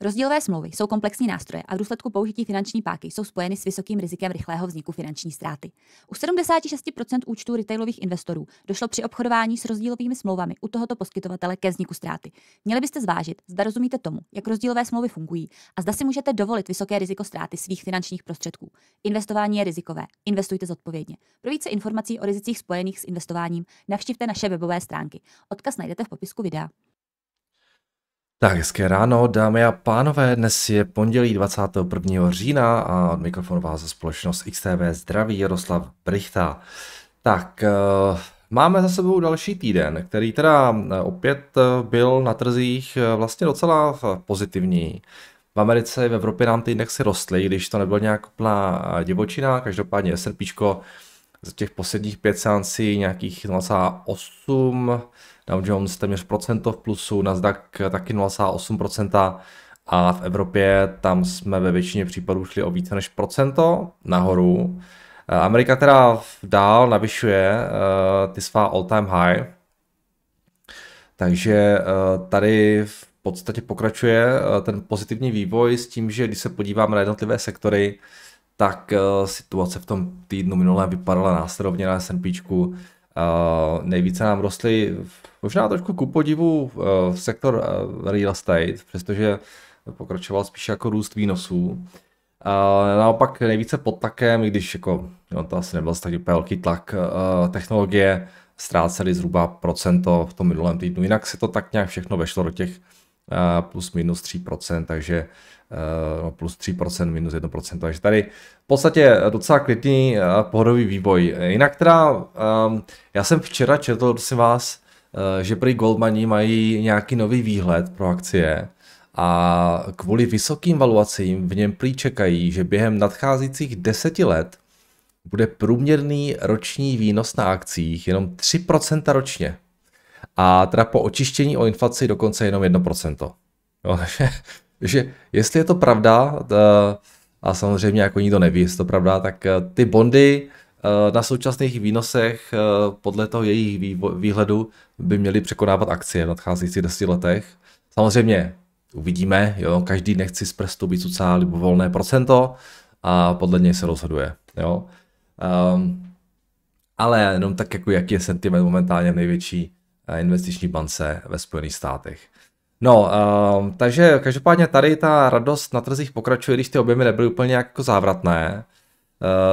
Rozdílové smlouvy jsou komplexní nástroje a v důsledku použití finanční páky jsou spojeny s vysokým rizikem rychlého vzniku finanční ztráty. U 76% účtů retailových investorů došlo při obchodování s rozdílovými smlouvami u tohoto poskytovatele ke vzniku ztráty. Měli byste zvážit, zda rozumíte tomu, jak rozdílové smlouvy fungují a zda si můžete dovolit vysoké riziko ztráty svých finančních prostředků. Investování je rizikové. Investujte zodpovědně. Pro více informací o rizicích spojených s investováním navštivte naše webové stránky. Odkaz najdete v popisku videa. Tak, hezké ráno, dámy a pánové, dnes je pondělí 21. října a od mikrofonu vás za společnost XTV zdraví Jaroslav Brichta. Tak, eh, máme za sebou další týden, který teda eh, opět eh, byl na trzích vlastně docela pozitivní. V Americe, v Evropě nám ty indexy rostly, když to nebyl nějak plná divočina, každopádně S&P z těch posledních pět seancí nějakých 0,8 Dow Jones téměř procento v plusu, Nasdaq taky 0,8% a v Evropě tam jsme ve většině případů šli o více než procento nahoru. Eh, Amerika teda dál navyšuje eh, ty svá all-time high, takže eh, tady v podstatě pokračuje ten pozitivní vývoj s tím, že když se podíváme na jednotlivé sektory, tak situace v tom týdnu minulém vypadala následovně na S&P Eh, nejvíce nám rostly možná trošku ku podivu eh, sektor eh, real estate, přestože pokračoval spíš jako růst výnosů. A naopak nejvíce pod takem, když jako, no to asi nebyl tak velký tlak, technologie ztrácely zhruba procento v tom minulém týdnu. Jinak se to tak nějak všechno vešlo do těch plus minus 3%, takže Eh, no plus 3%, minus 1%. Takže tady v podstatě docela klidný eh, pohodový vývoj. Jinak teda, ehm, já jsem včera četl, prosím vás, eh, že prý Goldmani mají nějaký nový výhled pro akcie a kvůli vysokým valuacím v něm prý čekají, že během nadcházících deseti let bude průměrný roční výnos na akcích jenom 3% ročně. A teda po očištění o inflaci dokonce jenom 1%. Jo, že jestli je to pravda, eh, a samozřejmě jako nikdo neví, jestli to pravda, tak eh, ty bondy eh, na současných výnosech podle toho jejich výhledu by měly překonávat akcie v nadcházejících 10 letech. Samozřejmě uvidíme, jo, každý nechci z prstu být cucá volné procento a podle něj se rozhoduje, jo. Um, ale jenom tak jako jaký je sentiment momentálně největší investiční bance ve Spojených státech. No, uh, takže každopádně tady ta radost na trzích pokračuje, když ty objemy nebyly úplně jako závratné.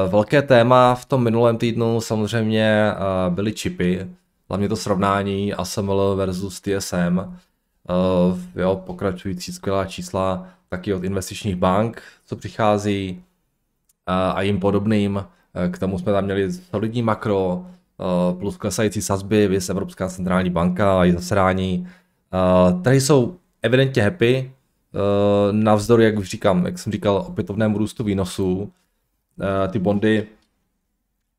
Uh, velké téma v tom minulém týdnu samozřejmě uh, byly čipy, hlavně to srovnání ASML versus TSM. Uh, jo, pokračující skvělá čísla taky od investičních bank, co přichází uh, a jim podobným. k tomu jsme tam měli solidní makro, uh, plus klesající sazby, vys Evropská centrální banka a její zasedání Eh, trhy jsou evidentně happy, uh, navzdory, jak už říkám, jak jsem říkal, opětovnému růstu výnosů, uh, ty bondy,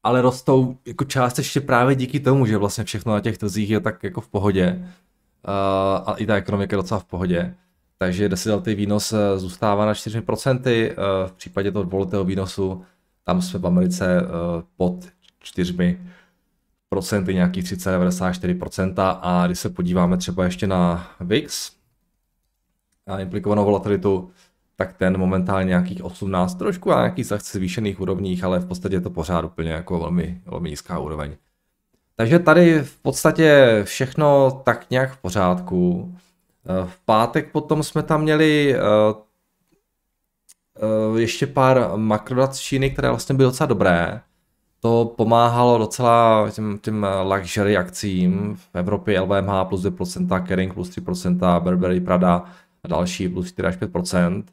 ale rostou jako část ještě právě díky tomu, že vlastně všechno na těch trzích je tak jako v pohodě uh, a i ta ekonomika je docela v pohodě. Takže desetiletý výnos zůstává na 4%, v případě toho dvouletého výnosu tam jsme v Americe pod procenty, nějakých 30-94% a když se podíváme třeba ještě na VIX a implikovanou volatilitu, tak ten momentálně nějakých 18, trošku a nějakých zase zvýšených úrovních, ale v podstatě je to pořád úplně jako velmi, velmi nízká úroveň. Takže tady v podstatě všechno tak nějak v pořádku. Eh, v pátek potom jsme tam měli eh, eh, ještě pár makrodat z Číny, které vlastně byly docela dobré to pomáhalo docela těm, těm eh, luxury akcím v Evropě LVMH plus 2%, Kering plus 3%, Burberry Prada a další plus 4 až 5%. Eh,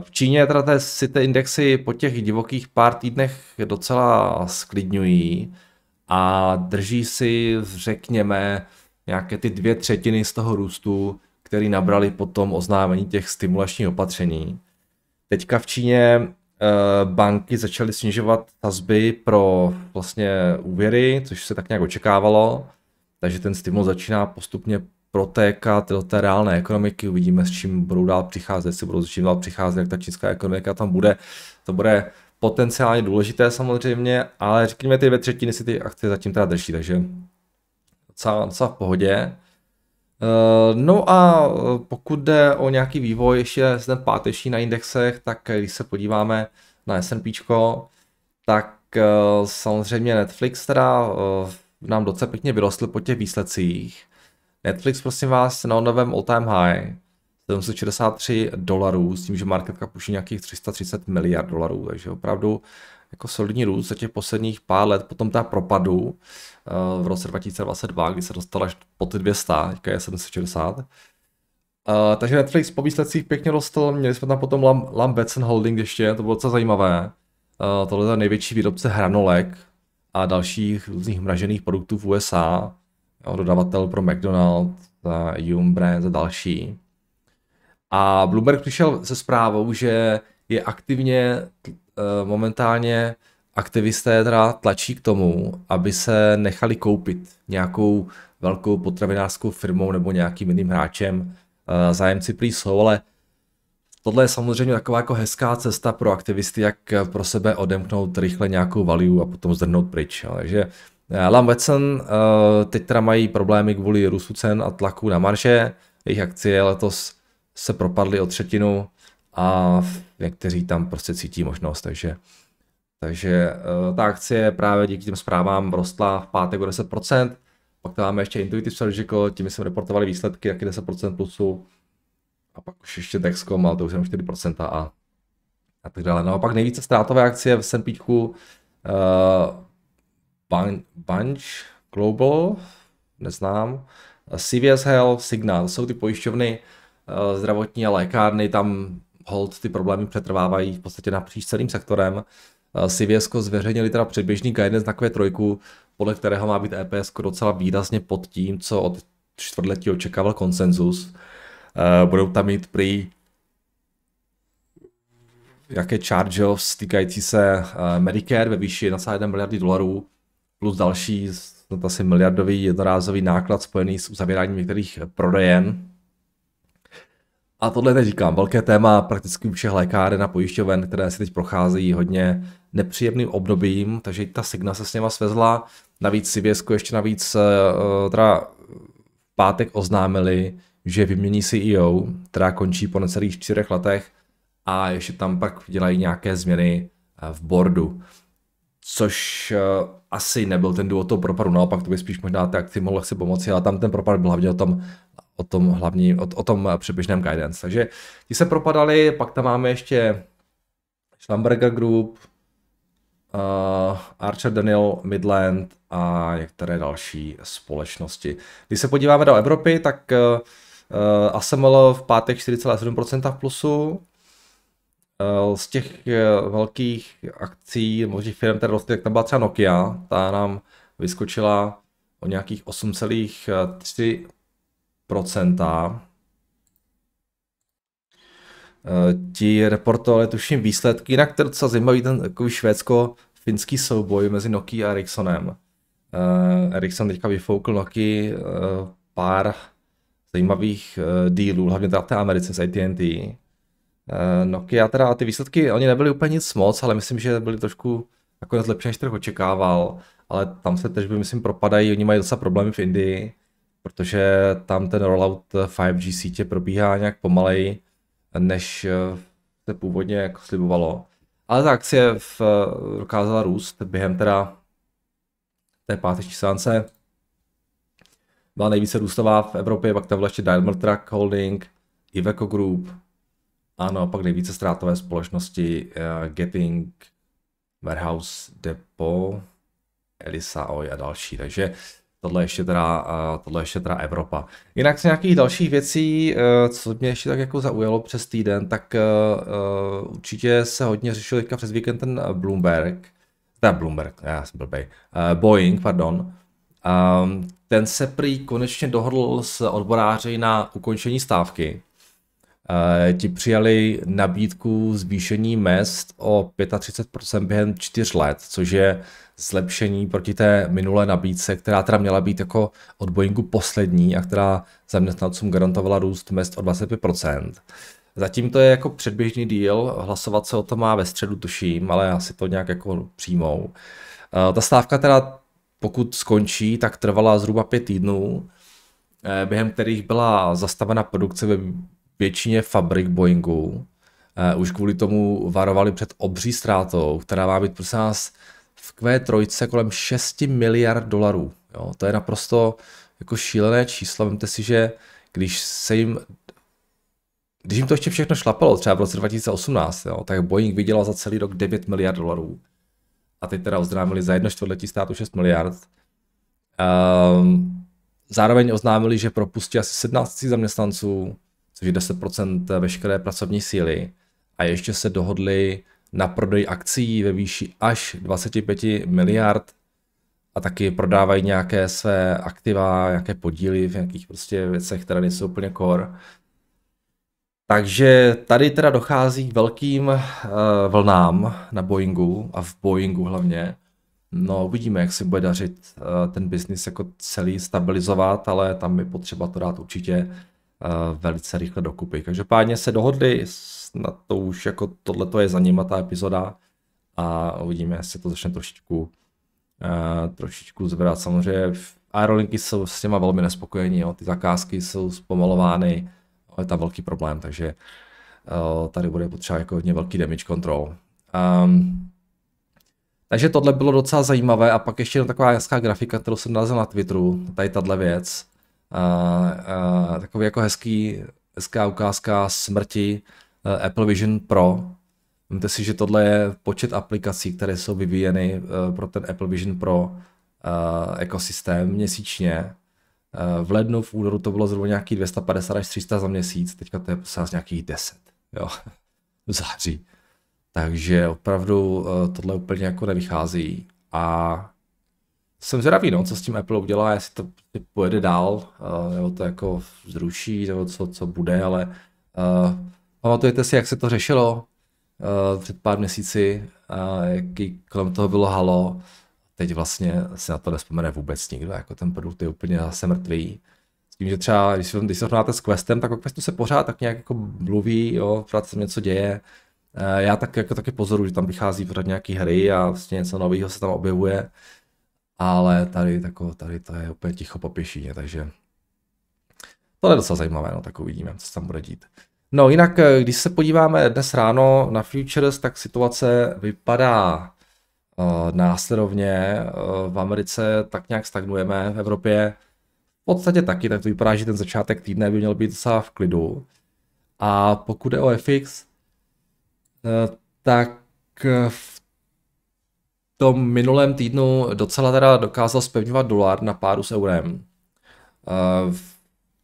v Číně teda te, si ty indexy po těch divokých pár týdnech docela sklidňují a drží si, řekněme, nějaké ty dvě třetiny z toho růstu, který nabrali po tom oznámení těch stimulačních opatření. Teďka v Číně Eh, banky začaly snižovat sazby pro vlastně úvěry, což se tak nějak očekávalo, takže ten stimul začíná postupně protékat do té reálné ekonomiky, uvidíme s čím budou dál přicházet, jestli budou s čím dál přicházet, jak ta čínská ekonomika tam bude, to bude potenciálně důležité samozřejmě, ale řekněme ty dvě třetiny si ty akce zatím teda drží, takže docela, docela v pohodě. Eh, no a eh, pokud jde o nějaký vývoj ještě z den páteční na indexech, tak když se podíváme na S&P, tak eh, samozřejmě Netflix teda nám docela pěkně vyrostl po těch výsledcích. Netflix, prosím vás, na novém all-time high 763 dolarů, s tím, že market cap už je nějakých 330 miliard dolarů, takže opravdu jako solidní růst za těch posledních pár let, potom ta propadu eh, v roce 2022, kdy se dostala až po ty 200, teďka je 760. Uh, eh, takže Netflix po výsledcích pěkně rostl, měli jsme tam potom Lam, Lambetzen Holding ještě, to bylo docela zajímavé. Uh, tohle je největší výrobce hranolek a dalších různých mražených produktů v USA. Jo, dodavatel pro McDonald's, Yum Brands a další. A Bloomberg přišel se zprávou, že je aktivně Eh, momentálně aktivisté teda tlačí k tomu, aby se nechali koupit nějakou velkou potravinářskou firmou nebo nějakým jiným hráčem. Eh, zájemci prý jsou, ale tohle je samozřejmě taková jako hezká cesta pro aktivisty, jak pro sebe odemknout rychle nějakou value a potom zdrhnout pryč. Takže eh, Lam Wetson teď teda mají problémy kvůli růstu cen a tlaku na marže. Jejich akcie letos se propadly o třetinu a někteří tam prostě cítí možnost, takže takže eh, ta akcie právě díky těm zprávám rostla v pátek o 10%, pak tam máme ještě Intuitive Surgical, tím jsme reportovali výsledky jaký 10% plusu a pak už ještě Dexcom, ale to už jenom 4% a, a tak dále. Naopak no nejvíce ztrátové akcie v S&P uh, eh, Bunch Global, neznám, eh, CVS Health, Signal, to jsou ty pojišťovny, zdravotní a lékárny, tam hold ty problémy přetrvávají v podstatě napříč celým sektorem. Eh, Siviesko zveřejnili teda předběžný guidance na Q3, podle kterého má být EPS docela výrazně pod tím, co od čtvrtletí očekával konsenzus. Eh, budou tam mít prý jaké charge týkající se eh, Medicare ve výši 1,1 miliardy dolarů plus další asi miliardový jednorázový náklad spojený s uzavíráním některých prodejen. A tohle teď říkám, velké téma prakticky všech lékáren a pojišťoven, které si teď procházejí hodně nepříjemným obdobím, takže ta Signa se s něma svezla. Navíc si CVSku ještě navíc eh, teda v pátek oznámili, že vymění CEO, která končí po necelých čtyřech letech a ještě tam pak dělají nějaké změny eh, v boardu. Což eh, asi nebyl ten důvod toho propadu, naopak to by spíš možná ty akci mohlo si pomoci, ale tam ten propad byl hlavně o tom o tom hlavním, o, o tom eh, předběžném guidance. Takže ti se propadali, pak tam máme ještě Schlumberger Group, uh, Archer Daniel Midland a některé další společnosti. Když se podíváme do Evropy, tak uh, eh, ASML v pátek 4,7% v plusu. z těch velkých akcí, možná firm, které rostly, tak tam byla třeba Nokia, ta nám vyskočila o nějakých procenta. Eh, ti reportovali tuším výsledky, jinak to je docela zajímavý ten takový švédsko-finský souboj mezi Nokia a Ericssonem. Eh, Ericsson teďka vyfoukl Nokia eh, pár zajímavých dealů, hlavně teda té Americe s AT&T. Nokia teda ty výsledky, oni nebyly úplně nic moc, ale myslím, že byly trošku nakonec lepší, než trh očekával, ale tam se tež by, myslím, propadají, oni mají docela problémy v Indii, protože tam ten rollout 5G sítě probíhá nějak pomaleji, než eh, se původně jako slibovalo. Ale ta akcie v, eh, dokázala růst během teda té páteční sánce. Byla nejvíce růstová v Evropě, pak tam byla ještě Daimler Truck Holding, Iveco Group, ano, pak nejvíce ztrátové společnosti uh, eh, Getting, Warehouse Depot, Elisa Oy a další. Takže tohle ještě teda, tohle ještě teda Evropa. Jinak z nějakých dalších věcí, eh, co mě ještě tak jako zaujalo přes týden, tak eh, eh, určitě se hodně řešil teďka přes víkend ten Bloomberg, ne Bloomberg, já jsem blbej, Boeing, pardon, ehm, ten se prý konečně dohodl s odboráři na ukončení stávky, Eh, ti přijali nabídku zvýšení mest o 35% během čtyř let, což je zlepšení proti té minulé nabídce, která teda měla být jako od Boeingu poslední a která zaměstnancům garantovala růst mest o 25%. Zatím to je jako předběžný díl, hlasovat se o tom má ve středu, tuším, ale asi to nějak jako přijmou. Eh, ta stávka teda, pokud skončí, tak trvala zhruba pět týdnů, eh, během kterých byla zastavena produkce ve většině fabrik Boeingu eh, už kvůli tomu varovali před obří ztrátou, která má být prosím nás v Q3 kolem 6 miliard dolarů. Jo? To je naprosto jako šílené číslo. Vemte si, že když se jim když jim to ještě všechno šlapalo, třeba v roce 2018, jo, tak Boeing vydělal za celý rok 9 miliard dolarů. A teď teda oznámili za jedno čtvrtletí státu 6 miliard. Um, zároveň oznámili, že propustí asi 17 zaměstnanců, což je 10% veškeré pracovní síly. A ještě se dohodli na prodej akcí ve výši až 25 miliard a taky prodávají nějaké své aktiva, nějaké podíly v nějakých prostě věcech, které nejsou úplně core. Takže tady teda dochází k velkým uh, vlnám na Boeingu a v Boeingu hlavně. No uvidíme, jak si bude dařit uh, ten biznis jako celý stabilizovat, ale tam je potřeba to dát určitě Eh, velice rychle dokupy. Každopádně se dohodli, snad to už jako tohle je za nima ta epizoda a uvidíme, jestli to začne trošičku, eh, trošičku zvedat. Samozřejmě aerolinky jsou s těma velmi nespokojení, jo. ty zakázky jsou zpomalovány, ale je tam velký problém, takže eh, tady bude potřeba jako hodně velký damage control. Um, takže tohle bylo docela zajímavé a pak ještě taková jasná grafika, kterou jsem nalezl na Twitteru, tady tahle věc a, takový jako hezký, hezká ukázka smrti eh, Apple Vision Pro. Vemte si, že tohle je počet aplikací, které jsou vyvíjeny eh, pro ten Apple Vision Pro eh, ekosystém měsíčně. v lednu, v únoru to bylo zhruba nějaký 250 až 300 za měsíc, teďka to je z nějakých 10, jo, v září. Takže opravdu tohle úplně jako nevychází a jsem zvědavý, no, co s tím Apple udělá, jestli to pojede dál, uh, nebo to jako zruší, nebo co, co bude, ale uh, pamatujete si, jak se to řešilo uh, před pár měsíci, uh, jaký kolem toho bylo halo, teď vlastně se na to nespomene vůbec nikdo, jako ten produkt je úplně zase mrtvý. S tím, že třeba, když se, když se srovnáte s Questem, tak o Questu se pořád tak nějak jako mluví, jo, pořád se něco děje. Uh, já tak jako taky pozoruju, že tam vychází pořád nějaký hry a vlastně něco nového se tam objevuje ale tady, tako, tady to je úplně ticho po pěšině, takže to je docela zajímavé, no tak uvidíme, co se tam bude dít. No jinak, eh, když se podíváme dnes ráno na futures, tak situace vypadá uh, následovně. Uh, v Americe tak nějak stagnujeme, v Evropě v podstatě taky, tak to vypadá, že ten začátek týdne by měl být docela v klidu. A pokud je o FX, uh, tak v tom minulém týdnu docela teda dokázal spevňovat dolar na páru s eurem. Eh,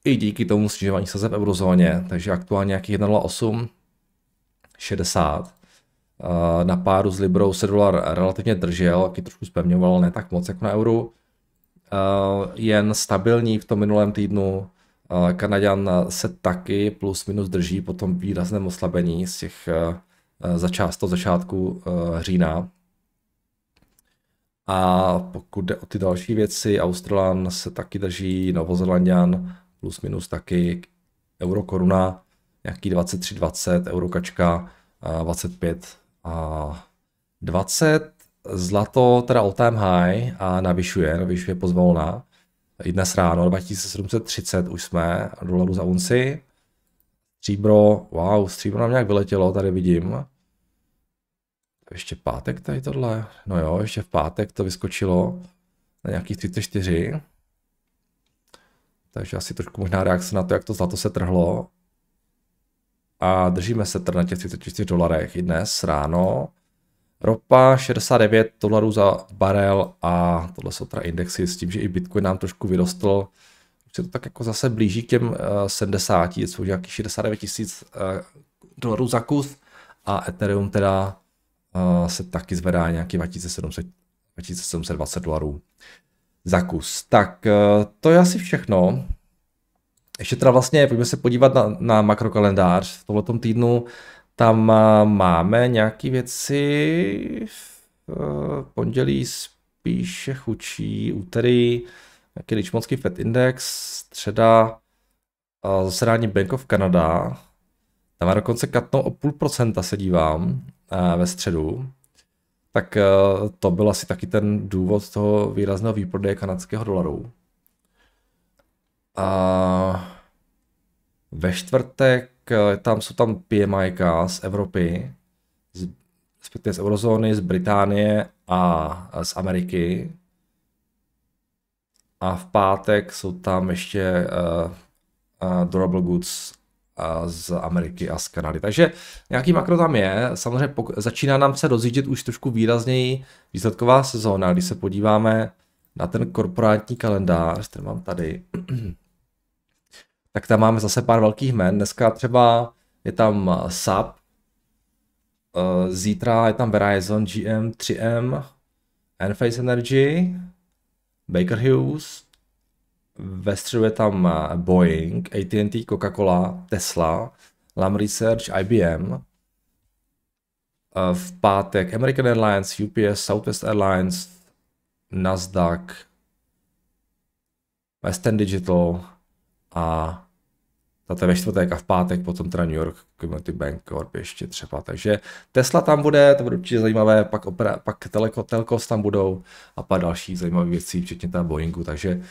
I díky tomu snižování v eurozóně, takže aktuálně nějaký 1,8, 60. na páru s Librou se dolar relativně držel, taky trošku spevňoval, ne tak moc jako na euru. Eh, jen stabilní v tom minulém týdnu. Eh, Kanaďan se taky plus minus drží po tom výrazném oslabení z těch začást, začátku října, a pokud jde o ty další věci, Australan se taky drží, Novozelandian plus minus taky, euro koruna, nějaký 23,20, euro kačka 25 a 20. Zlato teda all time high a navyšuje, navyšuje pozvolna. I dnes ráno 2730 už jsme dolarů za unci. Stříbro, wow, stříbro nám nějak vyletělo, tady vidím ještě pátek tady tohle. No jo, ještě v pátek to vyskočilo na nějakých 34. Takže asi trošku možná reakce na to, jak to zlato se trhlo. A držíme se tady na těch 34 dolarech i dnes ráno. Ropa 69 dolarů za barel a tohle jsou teda indexy s tím, že i Bitcoin nám trošku vyrostl. Už se to tak jako zase blíží k těm 70, eh, jsou nějakých 69 tisíc eh, dolarů za kus a Ethereum teda se taky zvedá nějaký 2700, 2720 dolarů za kus. Tak eh, to je asi všechno. Ještě teda vlastně, pojďme se podívat na, na makrokalendář. V tomto týdnu tam eh, máme nějaké věci. V eh, pondělí spíše chučí, úterý nějaký ličmonský Fed Index, středa zasedání Bank of Canada. Tam má dokonce katnou o půl procenta, se dívám. Eh, ve středu, tak eh, to byl asi taky ten důvod toho výrazného výprodeje kanadského dolaru. A ve čtvrtek eh, tam jsou tam PMI z Evropy, z, respektive z eurozóny, z Británie a z Ameriky. A v pátek jsou tam ještě uh, uh, durable goods z Ameriky a z Kanady. Takže nějaký makro tam je. Samozřejmě pok- začíná nám se rozjíždět už trošku výrazněji výsledková sezóna, když se podíváme na ten korporátní kalendář, který mám tady, tak tam máme zase pár velkých jmen. Dneska třeba je tam eh, SAP, eh, zítra je tam Verizon, GM, 3M, Enphase Energy, Baker Hughes, ve středu je tam eh, Boeing, AT&T, Coca-Cola, Tesla, Lam Research, IBM, eh, v pátek American Airlines, UPS, Southwest Airlines, Nasdaq, Western Digital a to ve čtvrtek a v pátek potom teda New York Community Bank Corp ještě třeba. Takže Tesla tam bude, to bude určitě zajímavé, pak, opera, pak teleko, Telkos tam budou a pak další zajímavé věcí, včetně ta Boeingu, takže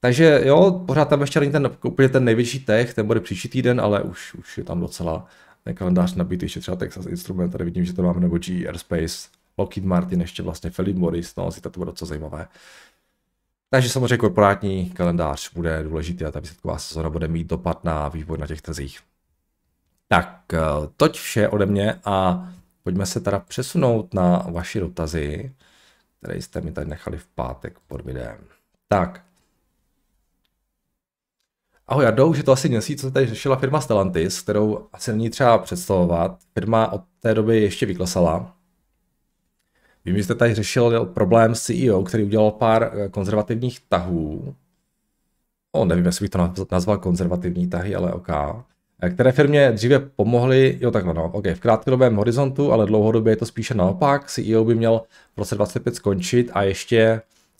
takže jo, pořád tam ještě není ten úplně ten největší tech, ten bude příští týden, ale už, už je tam docela ten kalendář nabitý, ještě třeba Texas Instrument, tady vidím, že to máme nebo g Airspace, Lockheed Martin, ještě vlastně Philip Morris, no asi to bude docela zajímavé. Takže samozřejmě korporátní kalendář bude důležitý a ta výsledková sezóna bude mít dopad na vývoj na těch trzích. Tak, eh, toť vše ode mě a pojďme se teda přesunout na vaši dotazy, které jste mi tady nechali v pátek pod videem. Tak, Ahoj už že to asi měsíc, co tady řešila firma Stellantis, kterou asi není třeba představovat. Firma od té doby ještě vyklesala. Vím, že jste tady řešil problém s CEO, který udělal pár eh, konzervativních tahů. No, nevím, jestli bych to nazval konzervativní tahy, ale OK. Eh, které firmě dříve pomohly, jo takhle no, OK, v krátkodobém horizontu, ale dlouhodobě je to spíše naopak. CEO by měl v roce 25 skončit a ještě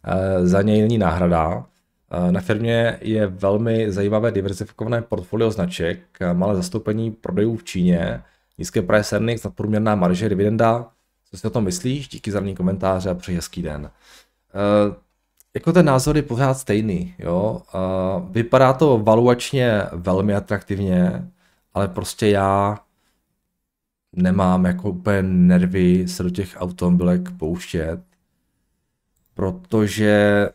e, za něj není náhrada. Eh, na firmě je velmi zajímavé diverzifikované portfolio značek, eh, malé zastoupení prodejů v Číně, nízké price earnings, nadprůměrná marže, dividenda. Co si o tom myslíš? Díky za komentáře a přeji hezký den. Eh, jako ten názor je pořád stejný, jo. vypadá to valuačně velmi atraktivně, ale prostě já nemám jako úplně nervy se do těch automobilek pouštět, protože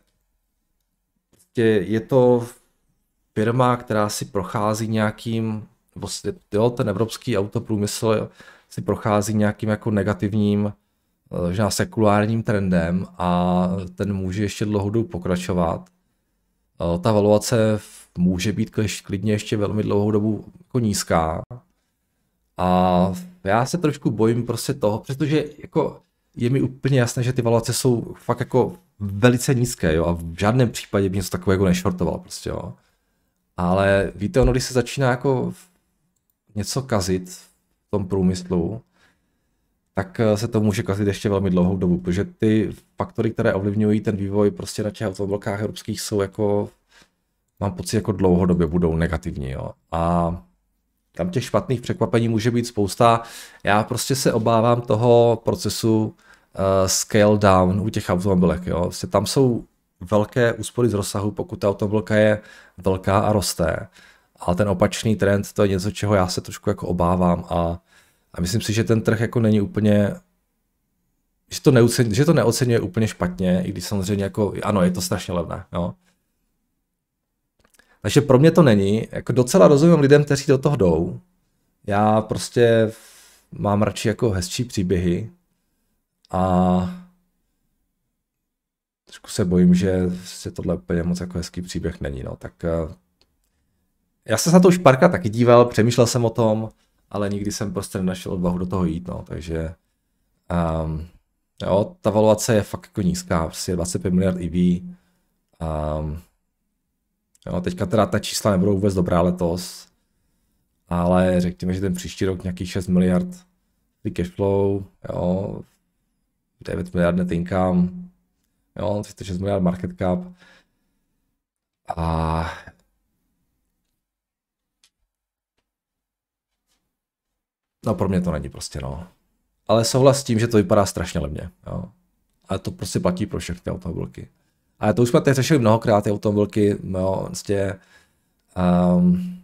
Prostě je to firma, která si prochází nějakým, vlastně, jo, ten evropský autoprůmysl si prochází nějakým jako negativním, možná eh, sekulárním trendem a ten může ještě dlouhodou dobu pokračovat. Eh, ta valuace může být klidně ještě velmi dlouhou dobu jako nízká. A já se trošku bojím prostě toho, protože jako je mi úplně jasné, že ty valuace jsou fakt jako velice nízké, jo, a v žádném případě bych něco takového nešortoval prostě, jo. Ale víte, ono, když se začíná jako něco kazit v tom průmyslu, tak eh, se to může kazit ještě velmi dlouhou dobu, protože ty faktory, které ovlivňují ten vývoj prostě na těch automobilkách evropských jsou jako, mám pocit, jako dlouhodobě budou negativní, jo. A tam těch špatných překvapení může být spousta. Já prostě se obávám toho procesu uh, scale down u těch automobilek. Jo? Vlastně tam jsou velké úspory z rozsahu, pokud ta automobilka je velká a roste. A ten opačný trend, to je něco, čeho já se trošku jako obávám a, a myslím si, že ten trh jako není úplně že to, neuceň, že to neocenuje úplně špatně, i když samozřejmě jako, ano, je to strašně levné, jo. Takže pro mě to není. Jako docela rozumím lidem, kteří do toho jdou. Já prostě mám radši jako hezčí příběhy a trošku se bojím, že se tohle úplně moc jako hezký příběh není. No. Tak eh, já jsem se na to už parka taky díval, přemýšlel jsem o tom, ale nikdy jsem prostě nenašel odvahu do toho jít, no, takže um, jo, ta valuace je fakt jako nízká, prostě 25 miliard EV, um, ehm, Jo, teďka teda ta čísla nebudou vůbec dobrá letos, ale řekněme, že ten příští rok nějakých 6 miliard free cash flow, jo, 9 miliard net income, jo, 36 miliard market cap a No pro mě to není prostě, no. Ale souhlas s tím, že to vypadá strašně levně, jo. Ale to prostě platí pro všechny automobilky. Ale to už jsme teď řešili mnohokrát, ty automobilky, no, vlastně, um,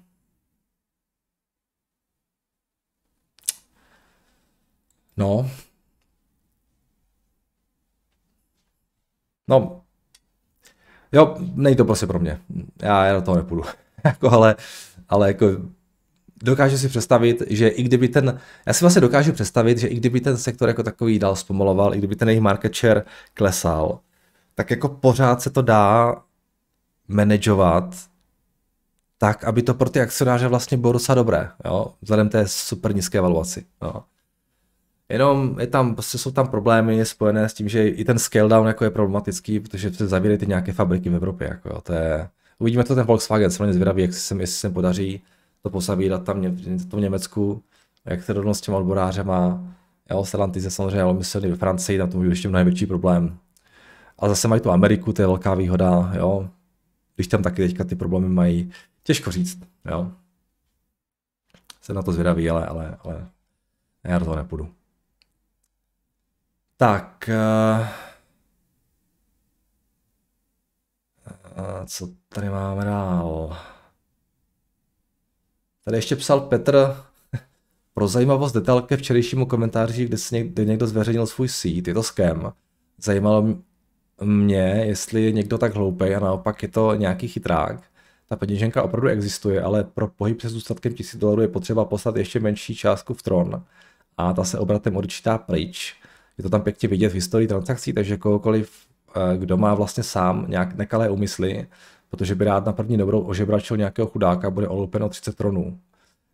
no, no, jo, není to prostě pro mě, já, já do toho nepůjdu, jako, ale, ale jako, dokážu si představit, že i kdyby ten, já si vlastně dokážu představit, že i kdyby ten sektor jako takový dál zpomaloval, i kdyby ten jejich market share klesal, tak jako pořád se to dá manažovat tak, aby to pro ty akcionáře vlastně bylo docela dobré, jo? vzhledem té super nízké valuaci. Jo? Jenom je tam, prostě jsou tam problémy spojené s tím, že i ten scale down jako je problematický, protože se zavírají ty nějaké fabriky v Evropě. Jako, jo? To je... Uvidíme to ten Volkswagen, mě zvědaví, jak se, jestli se podaří to posavírat tam to v Německu, jak se rovnost s těma odborářema, jo, Stellantis je samozřejmě velmi silný ve Francii, tam to může ještě mnohem větší problém, a zase mají tu Ameriku, to je velká výhoda, jo. Když tam taky teďka ty problémy mají, těžko říct, jo. Jsem na to zvědavý, ale, ale, ale já do toho nepůjdu. Tak. Eh, eh, co tady máme dál? Tady ještě psal Petr, pro zajímavost detail ke včerejšímu komentáři, kde, se někdo, kde někdo zveřejnil svůj sít. je to skem. Zajímalo, mě, jestli je někdo tak hloupý a naopak je to nějaký chytrák. Ta peněženka opravdu existuje, ale pro pohyb se zůstatkem 1000 dolarů je potřeba poslat ještě menší částku v Tron a ta se obratem odčítá pryč. Je to tam pěkně vidět v historii transakcí, takže kohokoliv, eh, kdo má vlastně sám nějak nekalé úmysly, protože by rád na první dobrou ožebračil nějakého chudáka, bude olupeno 30 tronů.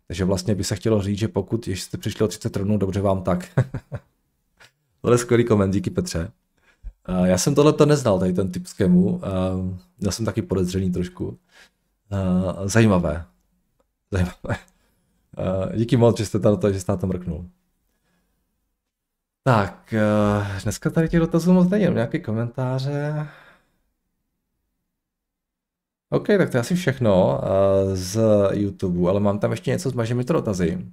Takže vlastně by se chtělo říct, že pokud jste přišli o 30 tronů, dobře vám tak. Tohle je skvělý koment, díky Petře já jsem tohle to neznal, tady ten typ skému. já jsem taky podezřený trošku. zajímavé. Zajímavé. díky moc, že jste, to, že jste na to mrknul. Tak, e, dneska tady těch dotazů moc není, Nějaké komentáře? OK, tak to je asi všechno e, z YouTube, ale mám tam ještě něco s mažemi dotazy.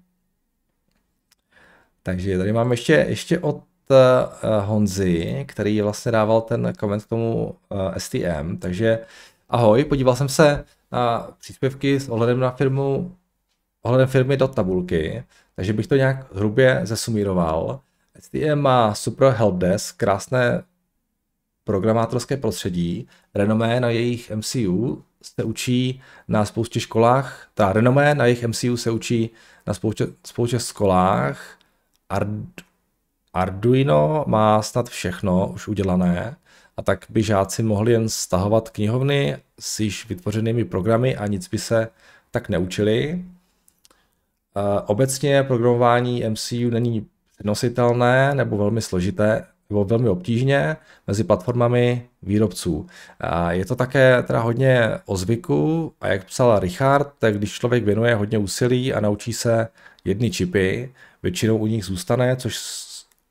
Takže tady mám ještě, ještě od Eh, Honzi, který vlastně dával ten koment k tomu eh, STM, takže ahoj, podíval jsem se na příspěvky s ohledem na firmu, ohledem firmy do tabulky, takže bych to nějak hrubě zesumíroval. STM má super helpdesk, krásné programátorské prostředí, renomé na jejich MCU se učí na spoustě školách, ta renomé na jejich MCU se učí na spoustě, spoustě školách, Arduino má snad všechno už udělané, a tak by žáci mohli jen stahovat knihovny s již vytvořenými programy a nic by se tak neučili. Eh, obecně programování MCU není přenositelné nebo velmi složité, nebo velmi obtížně mezi platformami výrobců. Je to také teda hodně o zvyku a jak psal Richard, tak když člověk věnuje hodně úsilí a naučí se jedny čipy, většinou u nich zůstane, což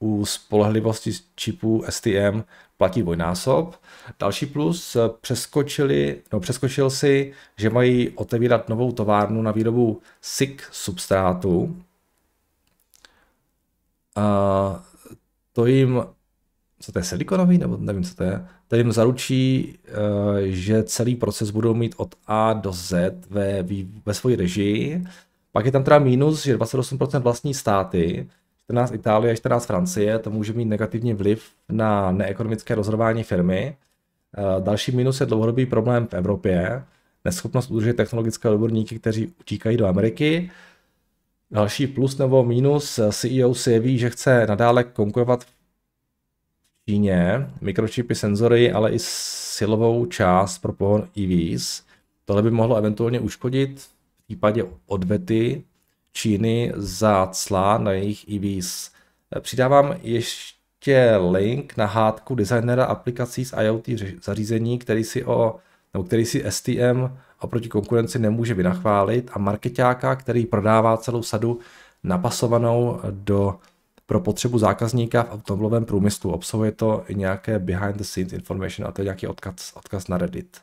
u spolehlivosti čipů STM platí dvojnásob. Další plus, eh, přeskočili, no přeskočil si, že mají otevírat novou továrnu na výrobu SIG substrátu. A to jim, co to je, silikonový, nebo nevím, co to je, to jim zaručí, eh, že celý proces budou mít od A do Z ve, ve svoji režii. Pak je tam teda mínus, že 28% vlastní státy, 14 Itálie a 14 Francie, to může mít negativní vliv na neekonomické rozhodování firmy. Eh, další minus je dlouhodobý problém v Evropě, neschopnost udržet technologické odborníky, kteří utíkají do Ameriky. Další plus nebo minus, eh, CEO si jeví, že chce nadále konkurovat v Číně, mikročipy, senzory, ale i silovou část pro pohon EVs. Tohle by mohlo eventuálně uškodit v případě odvety Číny za cla na jejich EVs. Přidávám ještě link na hádku designera aplikací z IoT zařízení, který si, o, nebo který si STM oproti konkurenci nemůže vynachválit a marketáka, který prodává celou sadu napasovanou do, pro potřebu zákazníka v automobilovém průmyslu. Obsahuje to i nějaké behind the scenes information a to je nějaký odkaz, odkaz na Reddit.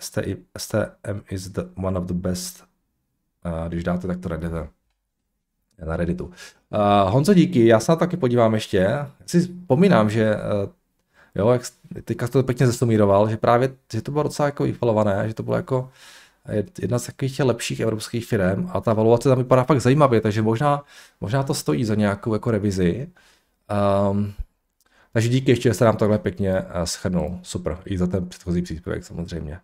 STM is the, one of the best když dáte, tak to najdete na Redditu. Uh, Honzo, díky, já se na to taky podívám ještě. Já si vzpomínám, že uh, jo, jak teďka to pěkně zesumíroval, že právě že to bylo docela jako vyfalované, že to bylo jako jedna z takových lepších evropských firm a ta valuace tam vypadá fakt zajímavě, takže možná, možná to stojí za nějakou jako revizi. Um, takže díky ještě, že jste nám takhle pěkně eh, schrnul. Super, i za ten předchozí příspěvek samozřejmě.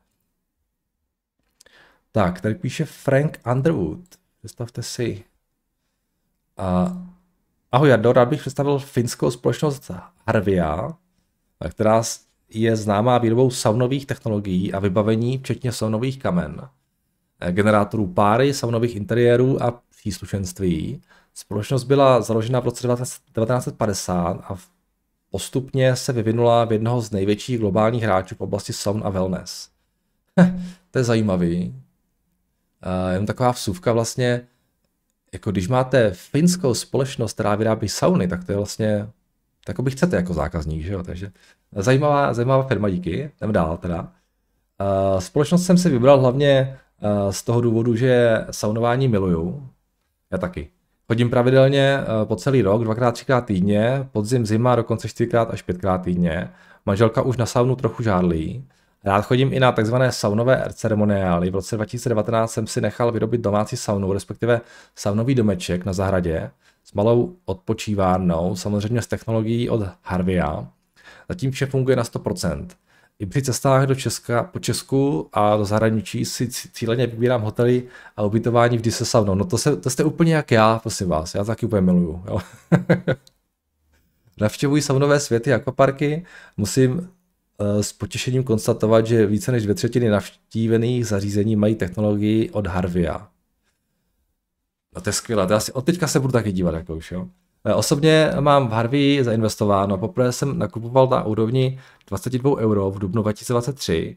Tak, tady píše Frank Underwood. Představte si. A, ahoj, já rád bych představil finskou společnost Harvia, která je známá výrobou saunových technologií a vybavení, včetně saunových kamen, eh, generátorů páry, saunových interiérů a příslušenství. Společnost byla založena v roce 1950 a postupně se vyvinula v jednoho z největších globálních hráčů v oblasti saun a wellness. to je zajímavý. Uh, jenom taková vsuvka vlastně, jako když máte finskou společnost, která vyrábí sauny, tak to je vlastně, tak by chcete jako zákazník, že jo, takže zajímavá, zajímavá firma, díky, jdem dál teda. Uh, společnost jsem si vybral hlavně uh, z toho důvodu, že saunování miluju, já taky. Chodím pravidelně uh, po celý rok, dvakrát, třikrát týdně, podzim, zima, dokonce čtyřikrát až pětkrát týdně. Manželka už na saunu trochu žádlí, Rád chodím i na takzvané saunové ceremoniály. V roce 2019 jsem si nechal vyrobit domácí saunu, respektive saunový domeček na zahradě s malou odpočívárnou, samozřejmě s technologií od Harvia. Zatím vše funguje na 100%. I při cestách do Česka, po Česku a do zahraničí si cíleně vybírám hotely a ubytování vždy se saunou. No to, se, to jste úplně jak já, prosím vás, já to taky úplně miluju. Navštěvuji saunové světy, akvaparky, musím Eh, s potěšením konstatovat, že více než dvě třetiny navštívených zařízení mají technologii od Harvia. No to je skvělé, to já si od teďka se budu taky dívat jako už, jo. Eh, osobně mám v Harvey zainvestováno, poprvé jsem nakupoval na úrovni 22 euro v dubnu 2023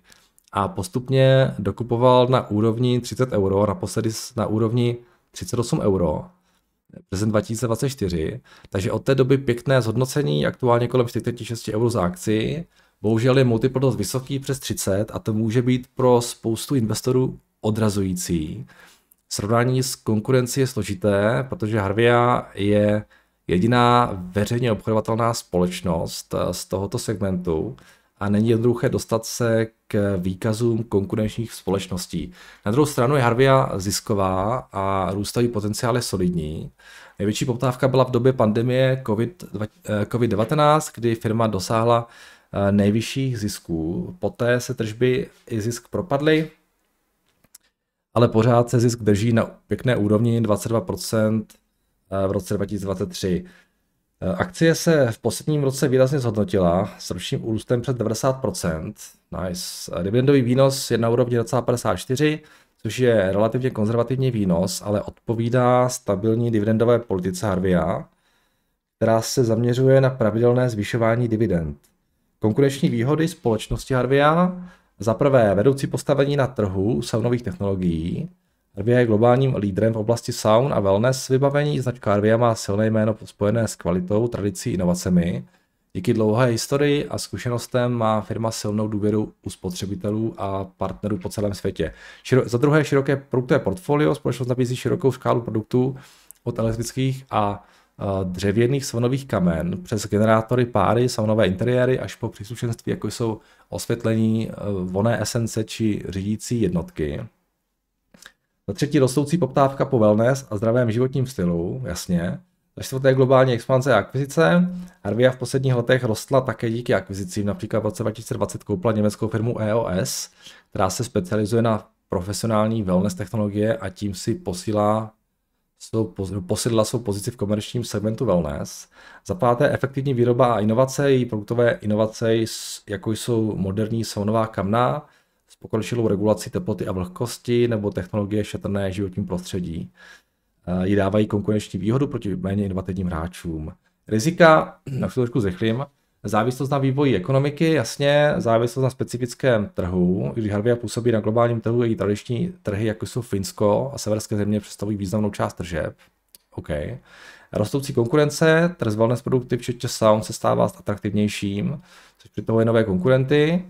a postupně dokupoval na úrovni 30 euro, naposledy na úrovni 38 euro eh, březen 2024, takže od té doby pěkné zhodnocení, aktuálně kolem 46 euro za akci, Bohužel je multiple dost vysoký, přes 30, a to může být pro spoustu investorů odrazující. Srovnání s konkurencí je složité, protože Harvia je jediná veřejně obchodovatelná společnost eh, z tohoto segmentu a není jednoduché dostat se k výkazům konkurenčních společností. Na druhou stranu je Harvia zisková a růstový potenciál je solidní. Největší poptávka byla v době pandemie COVID-19, eh, kdy firma dosáhla Eh, nejvyšších zisků. Poté se tržby i zisk propadly, ale pořád se zisk drží na pěkné úrovni 22% eh, v roce 2023. Eh, akcie se v posledním roce výrazně zhodnotila s ročním úrůstem před 90%. Nice. Dividendový výnos je na úrovni 254, což je relativně konzervativní výnos, ale odpovídá stabilní dividendové politice Harvia, která se zaměřuje na pravidelné zvyšování dividend. Konkurenční výhody společnosti Harvia za prvé vedoucí postavení na trhu saunových technologií. Harvia je globálním lídrem v oblasti saun a wellness vybavení. Značka Harvia má silné jméno spojené s kvalitou, tradicí, inovacemi. Díky dlouhé historii a zkušenostem má firma silnou důvěru u spotřebitelů a partnerů po celém světě. Širo- za druhé široké produktové portfolio, společnost nabízí širokou škálu produktů od elektrických a Eh, dřevěných slonových kamen přes generátory páry, saunové interiéry až po příslušenství, jako jsou osvětlení, eh, voné esence či řídící jednotky. Za třetí rostoucí poptávka po wellness a zdravém životním stylu, jasně. Za čtvrté globální expanze a akvizice. Harvia v posledních letech rostla také díky akvizicím. Například v roce 2020 koupila německou firmu EOS, která se specializuje na profesionální wellness technologie a tím si posílá posedla svou pozici v komerčním segmentu wellness. Za páté, efektivní výroba a inovace, její produktové inovace, jako jsou moderní saunová kamna, s pokročilou regulací teploty a vlhkosti nebo technologie šetrné životním prostředí. Eh, ji dávají konkurenční výhodu proti méně inovativním hráčům. Rizika, na chvíli trošku zrychlím, Závislost na vývoji ekonomiky, jasně, závislost na specifickém trhu. Když Harvia působí na globálním trhu, její tradiční trhy, jako jsou Finsko a severské země, představují významnou část tržeb. OK. Rostoucí konkurence, trh z wellness produkty, včetně sound, se stává atraktivnějším, což přitahuje nové konkurenty.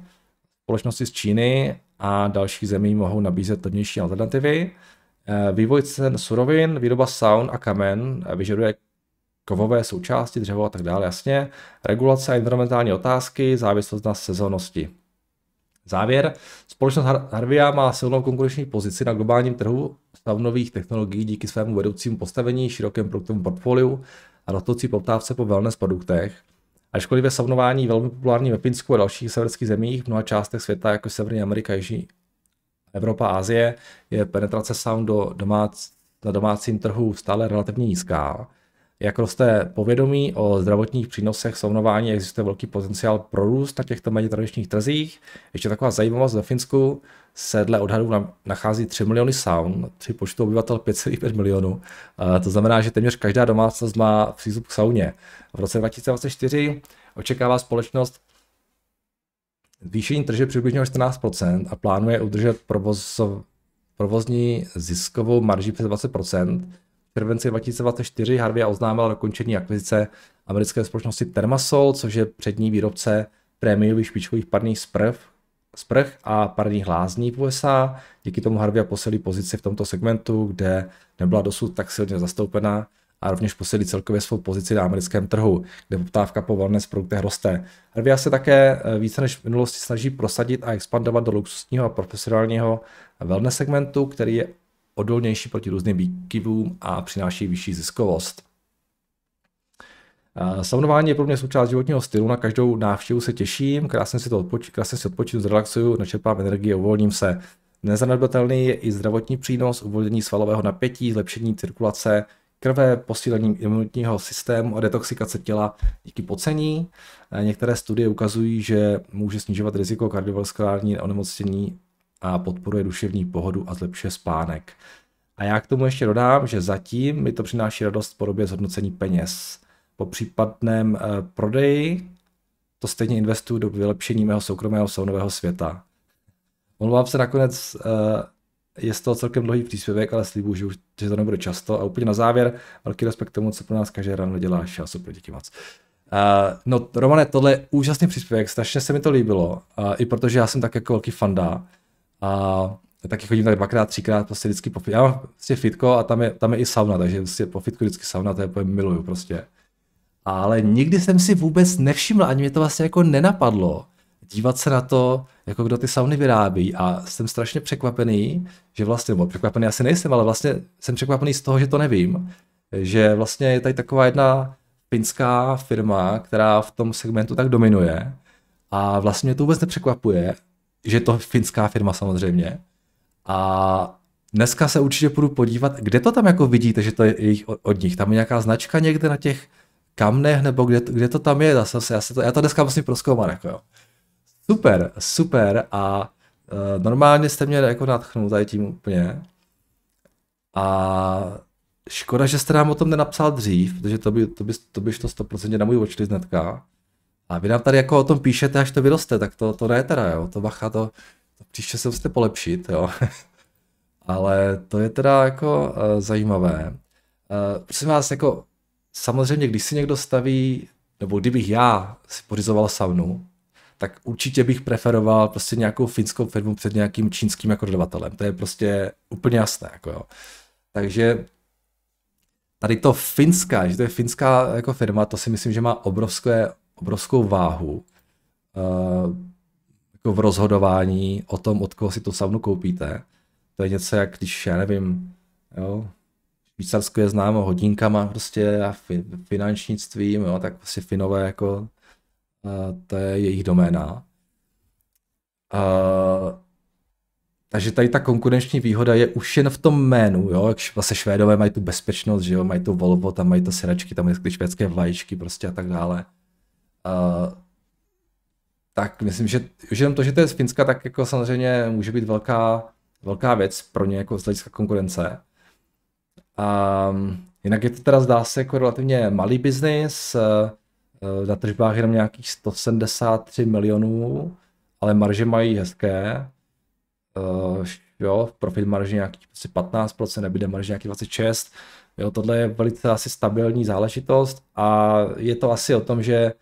Společnosti z Číny a dalších zemí mohou nabízet levnější alternativy. Eh, vývoj cen surovin, výroba sound a kamen vyžaduje kovové součásti, dřevo a tak dále, jasně. Regulace a environmentální otázky, závislost na sezónnosti. Závěr. Společnost Harvia má silnou konkurenční pozici na globálním trhu stavnových technologií díky svému vedoucímu postavení, širokém produktovému portfoliu a rostoucí poptávce po wellness produktech. Ačkoliv je savnování velmi populární ve Finsku a dalších severských zemích, v mnoha částech světa, jako Severní Amerika, Jižní Evropa a Asie, je penetrace saun do domác, na domácím trhu stále relativně nízká. Jak roste povědomí o zdravotních přínosech srovnávání, existuje velký potenciál pro růst na těchto méně tradičních trzích. Ještě taková zajímavost, ve Finsku se dle odhadů nachází 3 miliony saun, při počtu obyvatel 5,5 milionů. Eh, to znamená, že téměř každá domácnost má přístup k sauně. V roce 2024 očekává společnost zvýšení trže přibližně o 14% a plánuje udržet provoz, provozní ziskovou marži přes 20% červenci 2024 Harvey oznámila dokončení akvizice americké společnosti Thermasol, což je přední výrobce prémiových špičkových parných sprv, sprch a parních lázní v USA. Díky tomu Harvey posilí pozici v tomto segmentu, kde nebyla dosud tak silně zastoupena a rovněž posílí celkově svou pozici na americkém trhu, kde poptávka po wellness produktech roste. Harvia se také eh, více než v minulosti snaží prosadit a expandovat do luxusního a profesionálního wellness segmentu, který je odolnější proti různým výkyvům a přináší vyšší ziskovost. Eh, Saunování je pro mě součást životního stylu, na každou návštěvu se těším, krásně si, to odpoč- krásně si odpočinu, zrelaxuju, načerpám energii, uvolním se. Nezanedbatelný je i zdravotní přínos, uvolnění svalového napětí, zlepšení cirkulace krve, posílení imunitního systému a detoxikace těla díky pocení. Eh, Některé studie ukazují, že může snižovat riziko kardiovaskulární onemocnění a podporuje duševní pohodu a zlepšuje spánek. A já k tomu ještě dodám, že zatím mi to přináší radost v podobě zhodnocení peněz. Po případném eh, prodeji to stejně investuju do vylepšení mého soukromého saunového světa. Omlouvám se nakonec, eh, je z toho celkem dlouhý příspěvek, ale slibuju, že, už, že to nebude často. A úplně na závěr, velký respekt tomu, co pro nás každé ráno děláš. Já super, děti moc. Uh, no, Romane, tohle je úžasný příspěvek, strašně se mi to líbilo, uh, i protože já jsem tak jako velký fanda a taky chodím tak dvakrát, třikrát, prostě vždycky po Já mám prostě fitko a tam je, tam je i sauna, takže prostě po fitku vždycky sauna, to je miluju prostě. Ale nikdy jsem si vůbec nevšiml, ani mě to vlastně jako nenapadlo, dívat se na to, jako kdo ty sauny vyrábí a jsem strašně překvapený, že vlastně, nebo překvapený asi nejsem, ale vlastně jsem překvapený z toho, že to nevím, že vlastně je tady taková jedna finská firma, která v tom segmentu tak dominuje a vlastně mě to vůbec nepřekvapuje že to finská firma samozřejmě. A dneska se určitě půjdu podívat, kde to tam jako vidíte, že to je jejich od nich. Tam je nějaká značka někde na těch kamnech, nebo kde, kde to tam je. Zase, já, se to, já to dneska musím proskoumat. Jako jo. Super, super a uh, normálně jste mě jako nadchnul tady tím úplně. A škoda, že jste nám o tom nenapsal dřív, protože to, by, to, by, to by, to 100% na můj watchlist hnedka. A vy nám tady jako o tom píšete, až to vyroste, tak to, to ne teda, jo, to bacha, to, to příště se musíte polepšit, jo. Ale to je teda jako uh, zajímavé. Uh, prosím vás, jako samozřejmě, když si někdo staví, nebo kdybych já si pořizoval saunu, tak určitě bych preferoval prostě nějakou finskou firmu před nějakým čínským jako dodavatelem. To je prostě úplně jasné, jako jo. Takže tady to finská, že to je finská jako firma, to si myslím, že má obrovské, obrovskou váhu uh, jako v rozhodování o tom, od koho si tu saunu koupíte. To je něco jak když, já nevím, jo, Švýcarsko je známo hodinkama prostě a fi, finančnictvím, jo, tak prostě finové jako uh, to je jejich doména. Uh, takže tady ta konkurenční výhoda je už jen v tom jménu, jo, jak vlastně Švédové mají tu bezpečnost, že jo, mají tu Volvo, tam mají to sedačky, tam mají ty švédské vlajičky prostě a tak dále. Uh, tak myslím, že už jenom to, že to je z Finska, tak jako samozřejmě může být velká, velká věc pro ně jako z hlediska konkurence. A ehm, jinak je to teda zdá se jako relativně malý biznis, eh, eh, na tržbách jenom nějakých 173 milionů, ale marže mají hezké. jo, profit marže nějaký 15%, nebude marže nějaký 26%. Jo, tohle je velice asi stabilní záležitost a je to asi o tom, že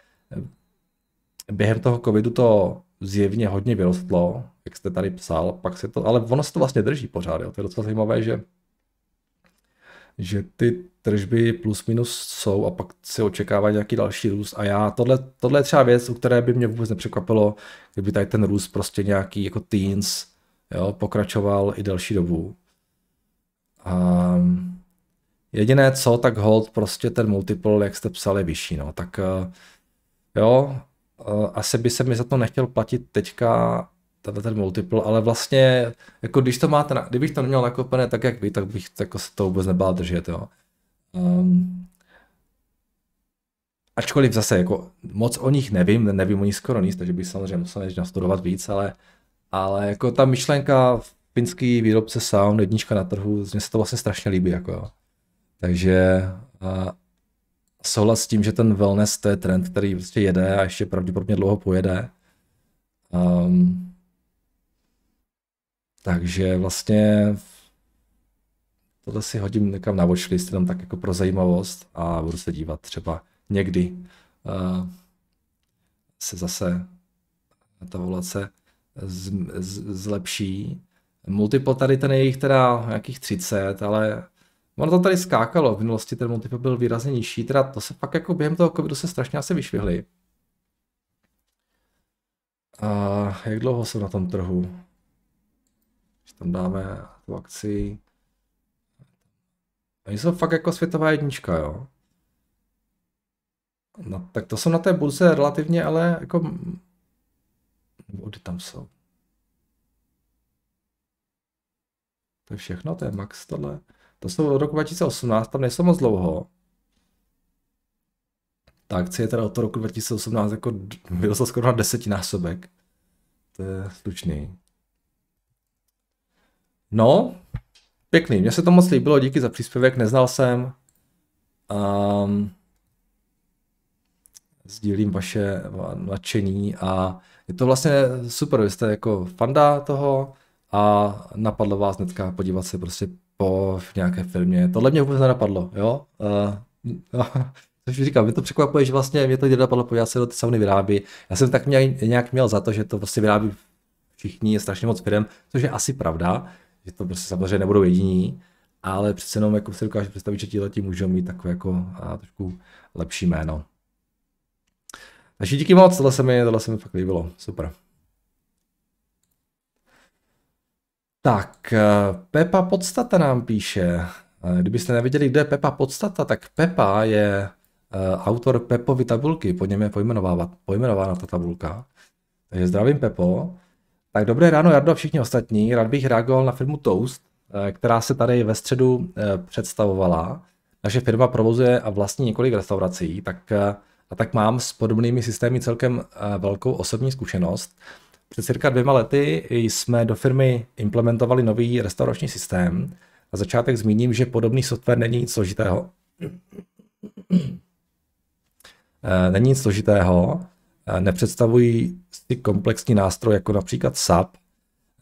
během toho covidu to zjevně hodně vyrostlo, jak jste tady psal, pak se to, ale ono se to vlastně drží pořád, jo. to je docela zajímavé, že že ty tržby plus minus jsou a pak se očekává nějaký další růst. A já, tohle, tohle je třeba věc, u které by mě vůbec nepřekvapilo, kdyby tady ten růst prostě nějaký jako teens jo, pokračoval i další dobu. A jediné co, tak hold prostě ten multiple, jak jste psali, vyšší. No. Tak eh, jo, asi by se mi za to nechtěl platit teďka tato, ten multiple, ale vlastně, jako když to máte, na, kdybych to neměl nakopené, tak, jak vy, tak bych jako se to vůbec nebál držet, jo. Um, ačkoliv zase, jako moc o nich nevím, nevím o nich skoro nic, takže bych samozřejmě musel nastudovat víc, ale, ale jako ta myšlenka pinský výrobce Sound, jednička na trhu, mně se to vlastně strašně líbí, jako jo. Takže, souhlas s tím, že ten wellness to je trend, který prostě jede a ještě pravděpodobně dlouho pojede. Um, takže vlastně tohle si hodím někam na watchlist, tam tak jako pro zajímavost a budu se dívat třeba někdy uh, se zase ta volace z, z, zlepší. Multiple tady ten je jich teda nějakých 30, ale Ono to tady skákalo, v minulosti ten multiple byl výrazně nižší, teda to se pak jako během toho covidu se strašně asi vyšvihli. A jak dlouho jsem na tom trhu? Když tam dáme tu akci. Oni jsou fakt jako světová jednička, jo. No, tak to jsou na té burze relativně, ale jako... Vody tam jsou? To je všechno, to je max tohle. To jsou od roku 2018, tam nejsou moc dlouho. Ta akce je teda od roku 2018 jako vyrostla skoro na desetinásobek. To je slušný. No, pěkný. Mně se to moc líbilo, díky za příspěvek, neznal jsem. Um, sdílím vaše nadšení a je to vlastně super, vy jste jako fanda toho a napadlo vás hnedka podívat se prostě po v nějaké firmě. Tohle mě vůbec nenapadlo, jo. Uh, no, říkám, mě to překvapuje, že vlastně mě to nenapadlo, podívat se do ty sauny vyrábí. Já jsem tak měl, nějak měl za to, že to prostě vyrábí všichni, je strašně moc firm, což je asi pravda, že to prostě samozřejmě nebudou jediní, ale přece jenom jako si dokážu představit, že tihleti můžou mít takové jako a, trošku lepší jméno. Takže díky moc, tohle se mi, tohle se mi fakt líbilo, super. Tak, eh, Pepa Podstata nám píše. Eh, kdybyste nevěděli, kde je Pepa Podstata, tak Pepa je eh, autor Pepovy tabulky, pod něm je pojmenována ta tabulka. Takže zdravím Pepo. Tak dobré ráno Jardo a všichni ostatní. Rád bych reagoval na firmu Toast, která se tady ve středu představovala. Naše firma provozuje a vlastní několik restaurací, tak, a tak mám s podobnými systémy celkem velkou osobní zkušenost. Před cirka dvěma lety jsme do firmy implementovali nový restaurační systém. Na začátek zmíním, že podobný software není nic složitého. Eh, není nic složitého, eh, nepředstavují si komplexní nástroj jako například SAP.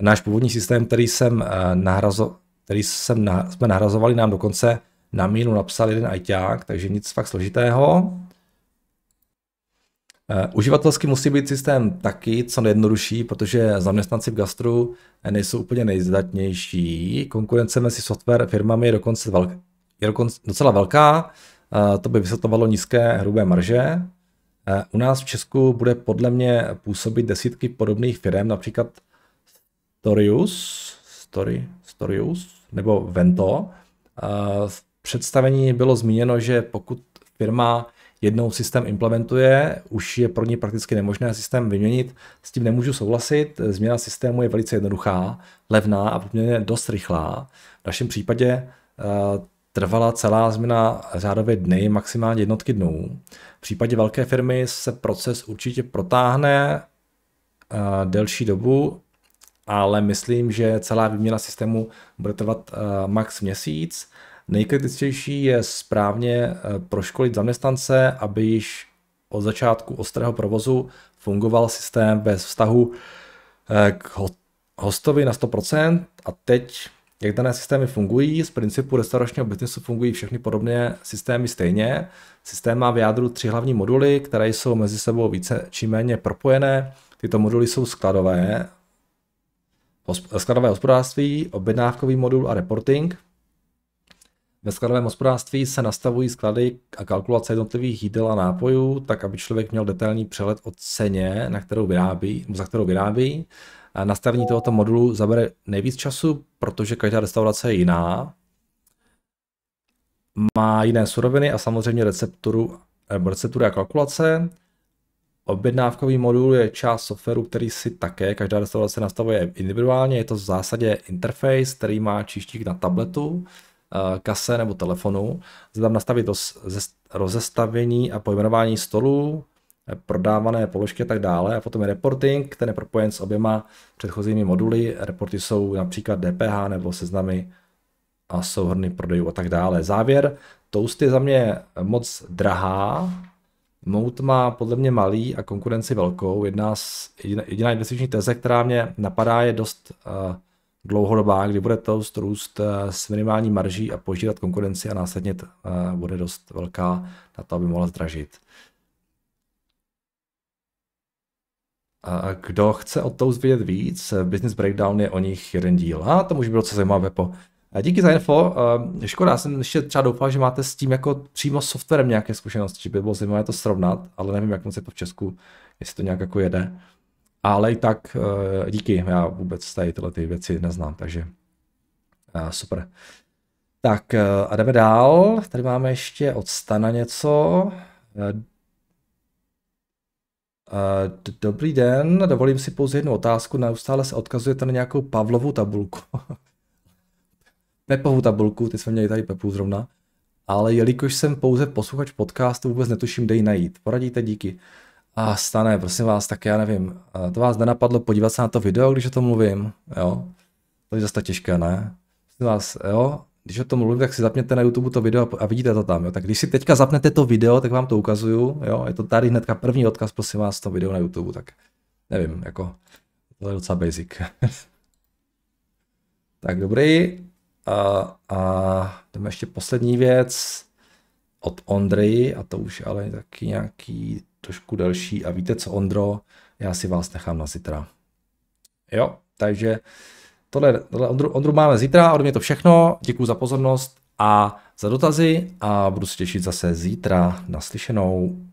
Náš původní systém, který, jsem eh, nahrazo, který jsem, na, jsme nahrazovali, nám dokonce na mínu napsal jeden ajťák, takže nic fakt složitého. Eh, uživatelsky musí být systém taky co nejjednodušší, protože zaměstnanci v gastru eh, nejsou úplně nejzdatnější. Konkurence mezi software firmami je dokonce, velk, je dokonce docela velká, eh, to by vysvětlovalo nízké hrubé marže. U nás v Česku bude podle mě působit desítky podobných firm, například Storius, Story, Storius nebo Vento. V představení bylo zmíněno, že pokud firma jednou systém implementuje, už je pro ně prakticky nemožné systém vyměnit. S tím nemůžu souhlasit. Změna systému je velice jednoduchá, levná a poměrně dost rychlá. V našem případě eh, trvala celá změna řádově dny, maximálně jednotky dnů. V případě velké firmy se proces určitě protáhne eh, delší dobu, ale myslím, že celá výměna systému bude trvat eh, max měsíc Nejkritičtější je správně eh, proškolit zaměstnance, aby již od začátku ostrého provozu fungoval systém bez vztahu eh, k hostovi na 100% a teď, jak dané systémy fungují, z principu restauračního biznesu fungují všechny podobné systémy stejně. Systém má v jádru tři hlavní moduly, které jsou mezi sebou více či méně propojené. Tyto moduly jsou skladové, skladové hospodářství, objednávkový modul a reporting – ve skladovém hospodářství se nastavují sklady a kalkulace jednotlivých jídel a nápojů, tak aby člověk měl detailní přehled o ceně, na kterou vyrábí, za kterou vyrábí. A nastavení tohoto modulu zabere nejvíc času, protože každá restaurace je jiná, má jiné suroviny a samozřejmě recepturu, receptury a kalkulace. Objednávkový modul je část softwaru, který si také každá restaurace nastavuje individuálně. Je to v zásadě interface, který má číštík na tabletu. Eh, kase nebo telefonu. Lze tam nastavit rozestavení a pojmenování stolů, eh, prodávané položky a tak dále. A potom je reporting, ten je propojen s oběma předchozími moduly. Reporty jsou například DPH nebo seznamy a souhrny prodejů a tak dále. Závěr, Toast je za mě moc drahá, Mout má podle mě malý a konkurenci velkou. Jedna z, jediná investiční teze, která mě napadá, je dost uh, dlouhodobá, kdy bude to růst eh, s minimální marží a požírat konkurenci a následně eh, bude dost velká na to, aby mohla zdražit. kdo chce o Toast vědět víc, eh, Business Breakdown je o nich jeden díl. A to už bylo co zajímavé po. Díky za info. Škoda, já jsem ještě třeba doufal, že máte s tím jako přímo softwarem nějaké zkušenosti, že by bylo zajímavé to srovnat, ale nevím, jak moc je to v Česku, jestli to nějak jako jede ale i tak eh, díky, já vůbec tady tyhle ty věci neznám, takže eh, super. Tak eh, a jdeme dál, tady máme ještě od Stana něco. Dobrý den, dovolím si pouze jednu otázku, neustále se odkazujete na nějakou Pavlovu tabulku. Pepovu tabulku, ty jsme měli tady Pepu zrovna, ale jelikož jsem pouze posluchač podcastu, vůbec netuším, kde ji najít. Poradíte, díky a stane, prosím vás, tak já nevím, to vás nenapadlo podívat se na to video, když o tom mluvím, jo? To je zase tak těžké, ne? Prosím vás, jo? Když o tom mluvím, tak si zapněte na YouTube to video a vidíte to tam, jo? Tak když si teďka zapnete to video, tak vám to ukazuju, jo? Je to tady hnedka první odkaz, prosím vás, to video na YouTube, tak nevím, jako, to je docela basic. tak dobrý, a, a jdeme ještě poslední věc od Ondry, a to už ale taky nějaký trošku delší a víte co, Ondro, já si vás nechám na zítra. Jo, takže tohle, tohle Ondru, Ondru máme zítra, ode mě to všechno, děkuji za pozornost a za dotazy a budu se těšit zase zítra naslyšenou.